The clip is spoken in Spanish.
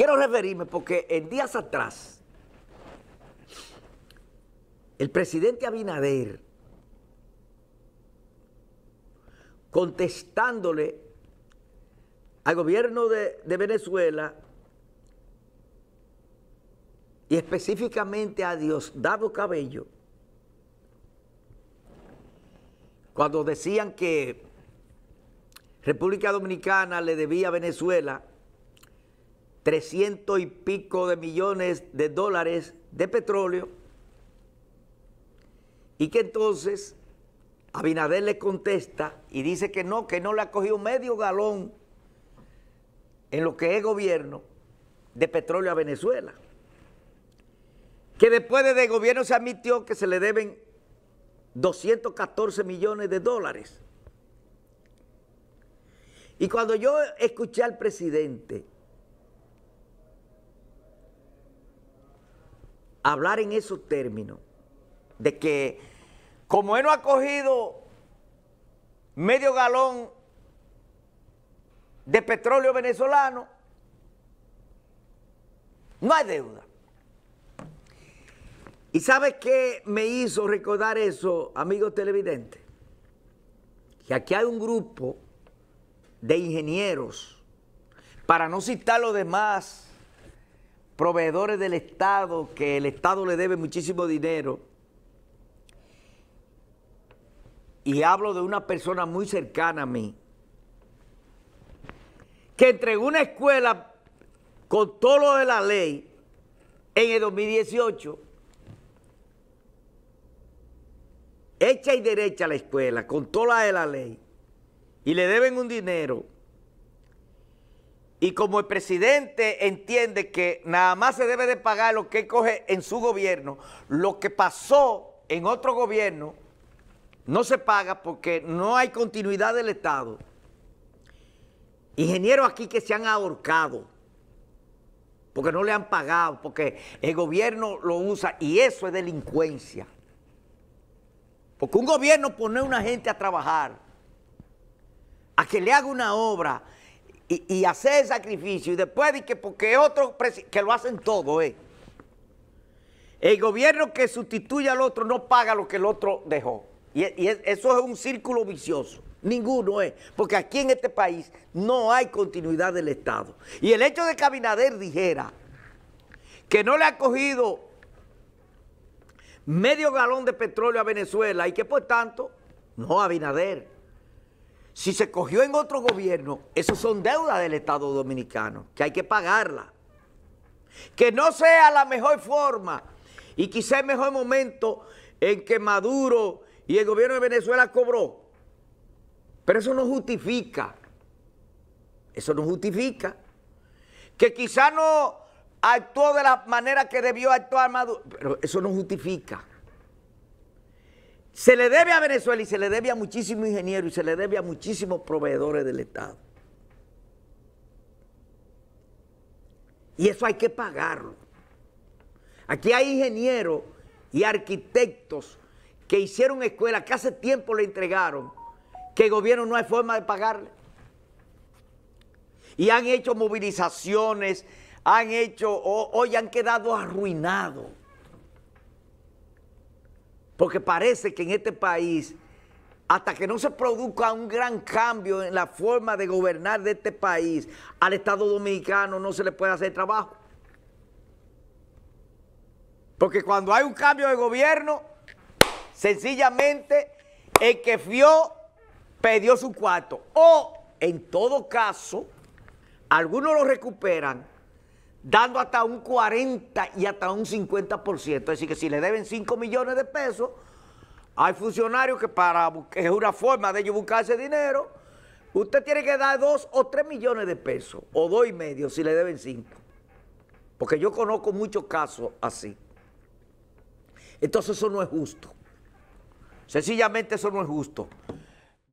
Quiero referirme porque en días atrás, el presidente Abinader, contestándole al gobierno de, Venezuela y específicamente a Diosdado Cabello, cuando decían que República Dominicana le debía a Venezuela 300 y pico de millones de dólares de petróleo y que entonces Abinader le contesta y dice que no, que no le ha cogido medio galón en lo que es gobierno de petróleo a Venezuela. Que después de gobierno se admitió que se le deben 214 millones de dólares. Y cuando yo escuché al presidente hablar en esos términos, de que como él no ha cogido medio galón de petróleo venezolano, no hay deuda. ¿Y sabes qué me hizo recordar eso, amigos televidentes? Que aquí hay un grupo de ingenieros, para no citar los demás proveedores del Estado, que el Estado le debe muchísimo dinero, y hablo de una persona muy cercana a mí, que entregó una escuela con todo lo de la ley en el 2018, hecha y derecha la escuela, con toda lo de la ley, y le deben un dinero y como el presidente entiende que nada más se debe de pagar lo que coge en su gobierno, lo que pasó en otro gobierno no se paga porque no hay continuidad del Estado. Ingenieros aquí que se han ahorcado porque no le han pagado, porque el gobierno lo usa y eso es delincuencia. Porque un gobierno pone a una gente a trabajar, a que le haga una obra, y, hacer el sacrificio y después de que porque otros que lo hacen todo, eh. El gobierno que sustituye al otro no paga lo que el otro dejó. Y, y eso es un círculo vicioso. Ninguno es. Eh. Porque aquí en este país no hay continuidad del Estado. Y el hecho de que Abinader dijera que no le ha cogido medio galón de petróleo a Venezuela y que por tanto, no Abinader. Si se cogió en otro gobierno, eso son deudas del Estado Dominicano, que hay que pagarla. Que no sea la mejor forma y quizá el mejor momento en que Maduro y el gobierno de Venezuela cobró. Pero eso no justifica, eso no justifica que quizá no actuó de la manera que debió actuar Maduro, pero eso no justifica. Se le debe a Venezuela y se le debe a muchísimos ingenieros y se le debe a muchísimos proveedores del Estado. Y eso hay que pagarlo. Aquí hay ingenieros y arquitectos que hicieron escuelas que hace tiempo le entregaron, que el gobierno no hay forma de pagarle. Y han hecho movilizaciones, han hecho, hoy han quedado arruinados. Porque parece que en este país, hasta que no se produzca un gran cambio en la forma de gobernar de este país, al Estado Dominicano no se le puede hacer trabajo. Porque cuando hay un cambio de gobierno, sencillamente el que fió perdió su cuarto. O, en todo caso, algunos lo recuperan dando hasta un 40 y hasta un 50%. Es decir, que si le deben 5 millones de pesos, hay funcionarios que para es una forma de ellos buscar ese dinero, usted tiene que dar 2 o 3 millones de pesos, o 2 y medio si le deben 5. Porque yo conozco muchos casos así. Entonces eso no es justo. Sencillamente eso no es justo.